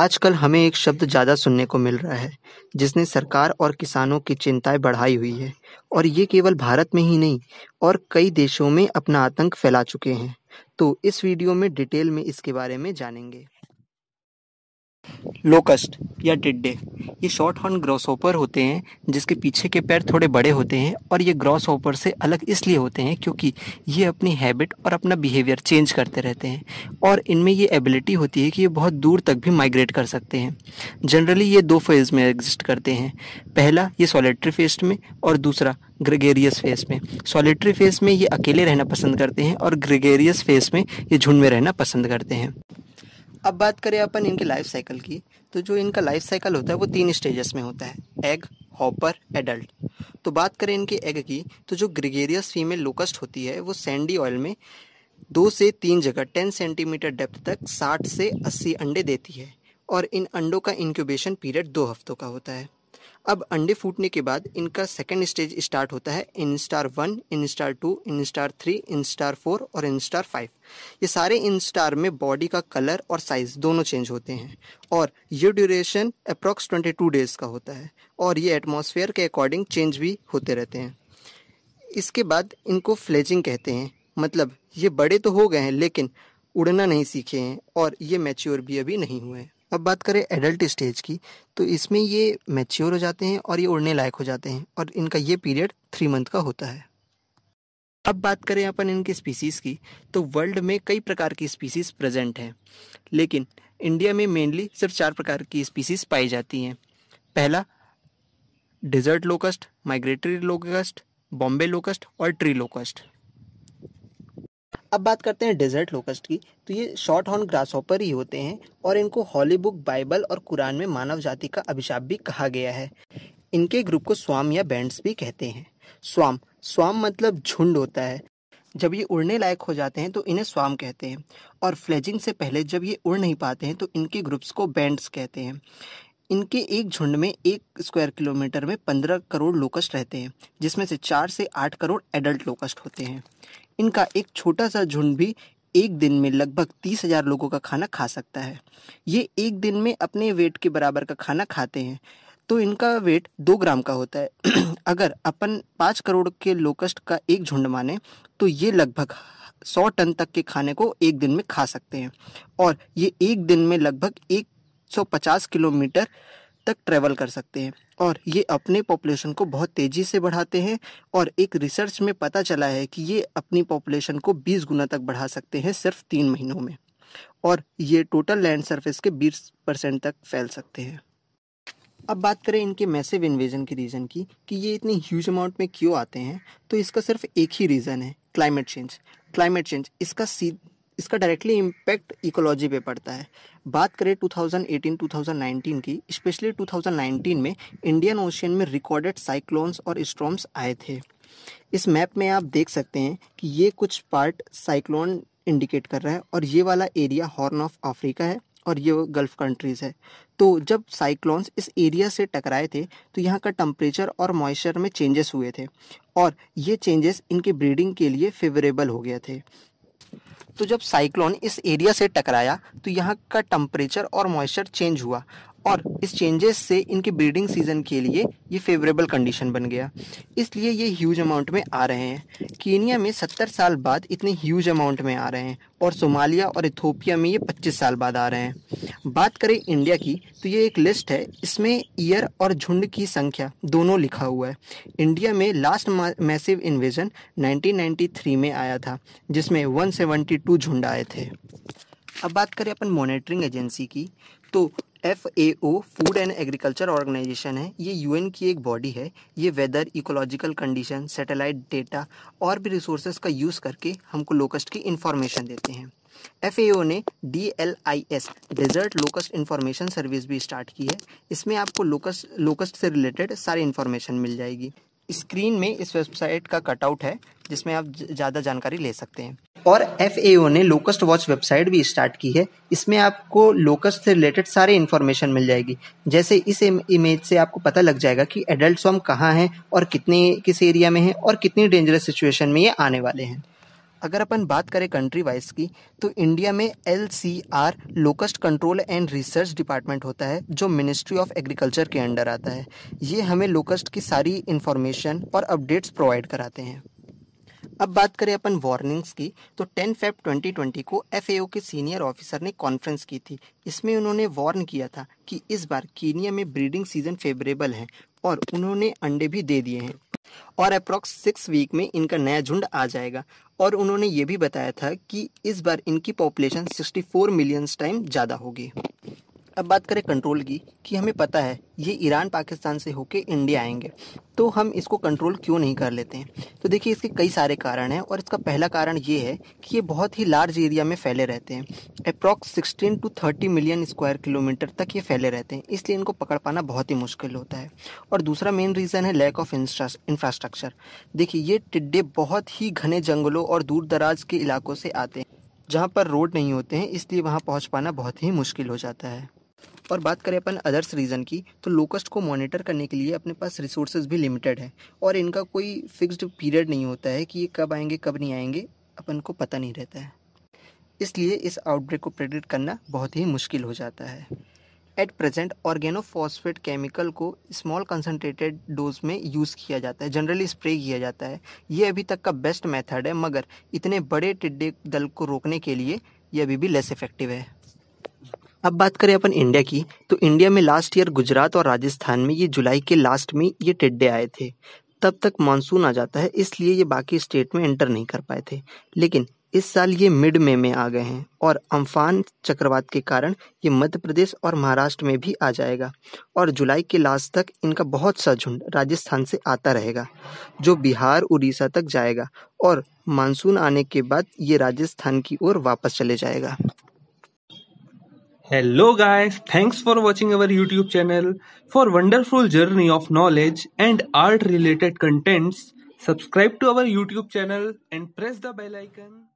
आजकल हमें एक शब्द ज़्यादा सुनने को मिल रहा है जिसने सरकार और किसानों की चिंताएं बढ़ाई हुई है और ये केवल भारत में ही नहीं और कई देशों में अपना आतंक फैला चुके हैं तो इस वीडियो में डिटेल में इसके बारे में जानेंगे लोकस्ट या टिड्डे ये शॉर्ट हॉर्न ग्रॉस ओपर होते हैं जिसके पीछे के पैर थोड़े बड़े होते हैं और ये ग्रॉस ओपर से अलग इसलिए होते हैं क्योंकि ये अपनी हैबिट और अपना बिहेवियर चेंज करते रहते हैं और इनमें ये एबिलिटी होती है कि ये बहुत दूर तक भी माइग्रेट कर सकते हैं जनरली ये दो फेज़ में एग्जिस्ट करते हैं पहला ये सॉलिटरी फेज में और दूसरा ग्रेगेरियस फेस में सॉलिटरी फेस में ये अकेले रहना पसंद करते हैं और ग्रेगेरियस फेस में ये झुंड में रहना पसंद करते हैं अब बात करें अपन इनके लाइफ साइकिल की तो जो इनका लाइफ साइकिल होता है वो तीन स्टेजेस में होता है एग हॉपर एडल्ट तो बात करें इनके एग की तो जो ग्रिगेरियस फीमेल लोकस्ट होती है वो सैंडी ऑयल में दो से तीन जगह टेन सेंटीमीटर डेप्थ तक साठ से अस्सी अंडे देती है और इन अंडों का इंक्यूबेशन पीरियड दो हफ्तों का होता है अब अंडे फूटने के बाद इनका सेकेंड स्टेज स्टार्ट होता है instar one instar two instar three instar four और इन स्टार फाइव ये सारे इन स्टार में बॉडी का कलर और साइज दोनों चेंज होते हैं और ये duration approx twenty two days का होता है और ये एटमोसफेयर के अकॉर्डिंग चेंज भी होते रहते हैं इसके बाद इनको फ्लेजिंग कहते हैं मतलब ये बड़े तो हो गए हैं लेकिन उड़ना नहीं सीखे हैं और ये मैच्योर भी अभी नहीं हुए हैं अब बात करें एडल्ट स्टेज की तो इसमें ये मैच्योर हो जाते हैं और ये उड़ने लायक हो जाते हैं और इनका ये पीरियड थ्री मंथ का होता है अब बात करें अपन इनकी स्पीसीज़ की तो वर्ल्ड में कई प्रकार की स्पीसीज़ प्रेजेंट हैं लेकिन इंडिया में मेनली सिर्फ चार प्रकार की स्पीसीज़ पाई जाती हैं पहला desert locust migratory locust Bombay locust और ट्री लोकस्ट अब बात करते हैं डेजर्ट लोकस्ट की तो ये शॉर्ट हॉर्न ग्रास हॉपर ही होते हैं और इनको हॉली बुक बाइबल और कुरान में मानव जाति का अभिशाप भी कहा गया है इनके ग्रुप को स्वाम या बैंड्स भी कहते हैं स्वाम स्वाम मतलब झुंड होता है जब ये उड़ने लायक हो जाते हैं तो इन्हें स्वाम कहते हैं और फ्लेजिंग से पहले जब ये उड़ नहीं पाते हैं तो इनके ग्रुप्स को बैंड्स कहते हैं इनके एक झुंड में एक स्क्वायर किलोमीटर में पंद्रह करोड़ लोकस्ट रहते हैं जिसमें से चार से आठ करोड़ एडल्ट लोकस्ट होते हैं इनका एक छोटा सा झुंड भी एक दिन में लगभग तीस हजार लोगों का खाना खा सकता है ये एक दिन में अपने वेट के बराबर का खाना खाते हैं तो इनका वेट दो ग्राम का होता है अगर अपन पाँच करोड़ के लोकस्ट का एक झुंड माने तो ये लगभग सौ टन तक के खाने को एक दिन में खा सकते हैं और ये एक दिन में लगभग एक 150 किलोमीटर तक ट्रेवल कर सकते हैं और ये अपने पॉपुलेशन को बहुत तेज़ी से बढ़ाते हैं और एक रिसर्च में पता चला है कि ये अपनी पॉपुलेशन को 20 गुना तक बढ़ा सकते हैं सिर्फ तीन महीनों में और ये टोटल लैंड सरफेस के 20 परसेंट तक फैल सकते हैं अब बात करें इनके मैसिव इन्वेजन की रीज़न की कि ये इतनी ह्यूज अमाउंट में क्यों आते हैं तो इसका सिर्फ एक ही रीज़न है क्लाइमेट चेंज क्लाइमेट चेंज इसका सी इसका डायरेक्टली इम्पैक्ट इकोलॉजी पे पड़ता है बात करें 2018-2019 की स्पेशली 2019 में इंडियन ओशियन में रिकॉर्डेड साइक्लोन्स और स्ट्रॉम्स आए थे इस मैप में आप देख सकते हैं कि ये कुछ पार्ट साइक्लोन इंडिकेट कर रहा है और ये वाला एरिया हॉर्न ऑफ अफ्रीका है और ये गल्फ कंट्रीज़ है तो जब साइक्लोन्स इस एरिया से टकराए थे तो यहाँ का टम्परेचर और मॉइस्चर में चेंजेस हुए थे और ये चेंजेस इनके ब्रीडिंग के लिए फेवरेबल हो गए थे तो जब साइक्लोन इस एरिया से टकराया तो यहाँ का टम्परेचर और मॉइस्चर चेंज हुआ और इस चेंजेस से इनके ब्रीडिंग सीजन के लिए ये फेवरेबल कंडीशन बन गया इसलिए ये ह्यूज अमाउंट में आ रहे हैं कीनिया में सत्तर साल बाद इतने ह्यूज अमाउंट में आ रहे हैं और सोमालिया और इथोपिया में ये पच्चीस साल बाद आ रहे हैं बात करें इंडिया की तो ये एक लिस्ट है इसमें ईयर और झुंड की संख्या दोनों लिखा हुआ है इंडिया में लास्ट मैसिव इन्वेजन 1993 में आया था जिसमें 172 झुंड आए थे अब बात करें अपन मॉनिटरिंग एजेंसी की तो F A O food and agriculture organization है ये यूएन की एक बॉडी है ये weather ecological condition satellite data और भी रिसोर्सेज का यूज़ करके हमको लोकस्ट की इंफॉर्मेशन देते हैं एफ ने D L I S desert locust information service भी स्टार्ट की है इसमें आपको लोकस्ट लोकस्ट से रिलेटेड सारी इन्फॉर्मेशन मिल जाएगी स्क्रीन में इस वेबसाइट का कटआउट है जिसमें आप ज़्यादा जानकारी ले सकते हैं और एफ ने लोकस्ट वॉच वेबसाइट भी स्टार्ट की है इसमें आपको लोकस्ट से रिलेटेड सारे इन्फॉर्मेशन मिल जाएगी जैसे इस इमेज से आपको पता लग जाएगा कि एडल्ट स्वम कहाँ हैं और कितने किस एरिया में हैं और कितनी डेंजरस सिचुएशन में ये आने वाले हैं अगर अपन बात करें कंट्री वाइज की तो इंडिया में L C R locust control and research department होता है जो मिनिस्ट्री ऑफ एग्रीकल्चर के अंडर आता है ये हमें लोकस्ट की सारी इन्फॉर्मेशन और अपडेट्स प्रोवाइड कराते हैं अब बात करें अपन वार्निंग्स की तो 10 फेब 2020 को एफ के सीनियर ऑफिसर ने कॉन्फ्रेंस की थी इसमें उन्होंने वार्न किया था कि इस बार कीनिया में ब्रीडिंग सीजन फेवरेबल है और उन्होंने अंडे भी दे दिए हैं और अप्रॉक्स सिक्स वीक में इनका नया झुंड आ जाएगा और उन्होंने ये भी बताया था कि इस बार इनकी पॉपुलेशन 64 मिलियंस टाइम ज़्यादा होगी अब बात करें कंट्रोल की कि हमें पता है ये ईरान पाकिस्तान से होके इंडिया आएंगे तो हम इसको कंट्रोल क्यों नहीं कर लेते हैं तो देखिए इसके कई सारे कारण हैं और इसका पहला कारण ये है कि ये बहुत ही लार्ज एरिया में फैले रहते हैं approx 16 to 30 million square kilometre तक ये फैले रहते हैं इसलिए इनको पकड़ पाना बहुत ही मुश्किल होता है और दूसरा मेन रीज़न है लैक ऑफ इंफ्रास्ट्रक्चर देखिए ये टिड्डे बहुत ही घने जंगलों और दूर दराज के इलाकों से आते हैं जहाँ पर रोड नहीं होते हैं इसलिए वहाँ पहुँच पाना बहुत ही मुश्किल हो जाता है और बात करें अपन अदर्स रीज़न की तो लोकस्ट को मॉनिटर करने के लिए अपने पास रिसोर्सेज भी लिमिटेड हैं और इनका कोई फिक्स्ड पीरियड नहीं होता है कि ये कब आएंगे कब नहीं आएंगे अपन को पता नहीं रहता है इसलिए इस आउटब्रेक को प्रेडिक्ट करना बहुत ही मुश्किल हो जाता है एट प्रेजेंट ऑर्गेनोफॉस्फेट केमिकल को स्मॉल कंसनट्रेटेड डोज में यूज़ किया जाता है जनरली स्प्रे किया जाता है ये अभी तक का बेस्ट मेथड है मगर इतने बड़े टिड्डे दल को रोकने के लिए ये अभी भी लेस इफेक्टिव है अब बात करें अपन इंडिया की तो इंडिया में लास्ट ईयर गुजरात और राजस्थान में ये जुलाई के लास्ट में ये टिड्डे आए थे तब तक मानसून आ जाता है इसलिए ये बाकी स्टेट में एंटर नहीं कर पाए थे लेकिन इस साल ये मिड मे में आ गए हैं और अम्फान चक्रवात के कारण ये मध्य प्रदेश और महाराष्ट्र में भी आ जाएगा और जुलाई के लास्ट तक इनका बहुत सा झुंड राजस्थान से आता रहेगा जो बिहार उड़ीसा तक जाएगा और मानसून आने के बाद ये राजस्थान की ओर वापस चले जाएगा Hello guys, thanks for watching our YouTube channel. For wonderful journey of knowledge and art related contents, subscribe to our YouTube channel and press the bell icon.